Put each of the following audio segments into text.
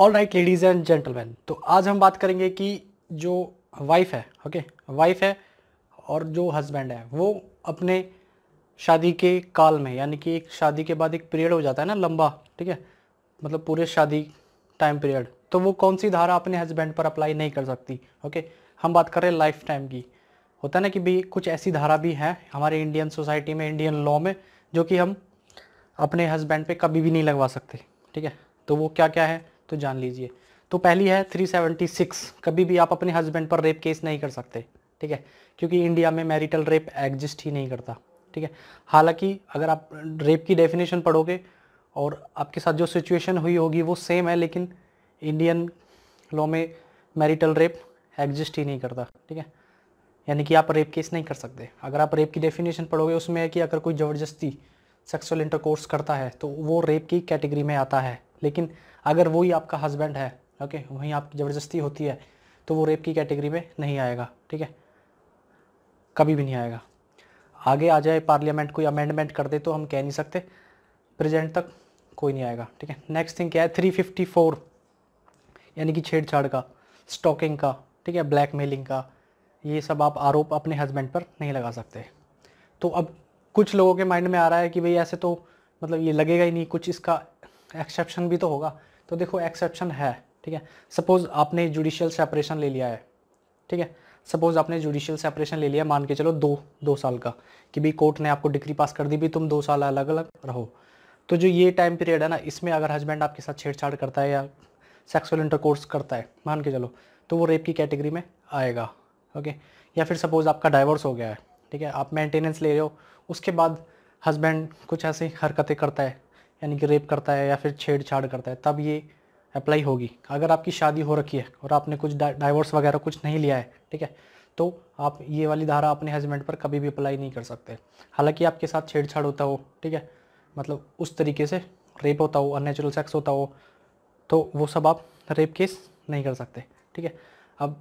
All right ladies and gentleman तो आज हम बात करेंगे कि जो वाइफ है ओके okay? वाइफ है और जो हस्बैंड है वो अपने शादी के काल में यानी कि एक शादी के बाद एक पीरियड हो जाता है ना लंबा ठीक है मतलब पूरे शादी टाइम पीरियड तो वो कौन सी धारा अपने हस्बैंड पर अप्लाई नहीं कर सकती ओके okay? हम बात कर रहे हैं लाइफ टाइम की होता है ना कि भाई कुछ ऐसी धारा भी हैं हमारे इंडियन सोसाइटी में इंडियन लॉ में जो कि हम अपने हस्बैंड पे कभी भी नहीं लगवा सकते ठीक है तो वो क्या क्या है तो जान लीजिए तो पहली है 376 कभी भी आप अपने हस्बैंड पर रेप केस नहीं कर सकते ठीक है क्योंकि इंडिया में मैरिटल रेप एग्जिस्ट ही नहीं करता ठीक है हालांकि अगर आप रेप की डेफिनेशन पढ़ोगे और आपके साथ जो सिचुएशन हुई होगी वो सेम है लेकिन इंडियन लॉ में मैरिटल रेप एग्जिस्ट ही नहीं करता ठीक है यानी कि आप रेप केस नहीं कर सकते अगर आप रेप की डेफिनेशन पढ़ोगे उसमें है कि अगर कोई ज़बरदस्ती सेक्सुअल इंटरकोर्स करता है तो वो रेप की कैटेगरी में आता है लेकिन अगर वही आपका हस्बैंड है ओके वहीं आपकी ज़बरदस्ती होती है तो वो रेप की कैटेगरी में नहीं आएगा ठीक है कभी भी नहीं आएगा आगे आ जाए पार्लियामेंट कोई अमेंडमेंट कर दे तो हम कह नहीं सकते प्रेजेंट तक कोई नहीं आएगा ठीक है नेक्स्ट थिंग क्या है थ्री फिफ्टी फोर यानी कि छेड़छाड़ का स्टॉकिंग का ठीक है ब्लैकमेलिंग का ये सब आप आरोप अपने हस्बैंड पर नहीं लगा सकते तो अब कुछ लोगों के माइंड में आ रहा है कि भाई ऐसे तो मतलब ये लगेगा ही नहीं कुछ इसका एक्सेप्शन भी तो होगा तो देखो एक्सेप्शन है ठीक है सपोज आपने जुडिशियल सेपरेशन ले लिया है ठीक है सपोज आपने जुडिशियल सेपरेशन ले लिया मान के चलो दो दो साल का कि भाई कोर्ट ने आपको डिग्री पास कर दी भी तुम दो साल अलग अलग रहो तो जो ये टाइम पीरियड है ना इसमें अगर हस्बैंड आपके साथ छेड़छाड़ करता है या सेक्सुअल इंटरकोर्स करता है मान के चलो तो वो रेप की कैटेगरी में आएगा ओके या फिर सपोज़ आपका डाइवोर्स हो गया है ठीक है आप मेंटेनेंस ले रहे हो उसके बाद हस्बैंड कुछ ऐसी हरकतें करता है यानी कि रेप करता है या फिर छेड़छाड़ करता है तब ये अप्लाई होगी अगर आपकी शादी हो रखी है और आपने कुछ डाइवोर्स वगैरह कुछ नहीं लिया है ठीक है तो आप ये वाली धारा अपने हस्बैंड पर कभी भी अप्लाई नहीं कर सकते हालांकि आपके साथ छेड़छाड़ होता हो ठीक है मतलब उस तरीके से रेप होता हो अननेचुरल सेक्स होता हो तो वो सब आप रेप केस नहीं कर सकते ठीक है अब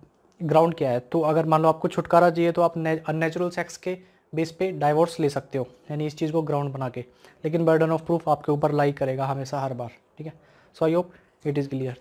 ग्राउंड क्या है तो अगर मान लो आपको छुटकारा चाहिए तो आप अननेचुरल सेक्स के बेस पे डाइवोर्स ले सकते हो यानी इस चीज़ को ग्राउंड बना के लेकिन बर्डन ऑफ प्रूफ आपके ऊपर लाई करेगा हमेशा हर बार ठीक है so I hope it is clear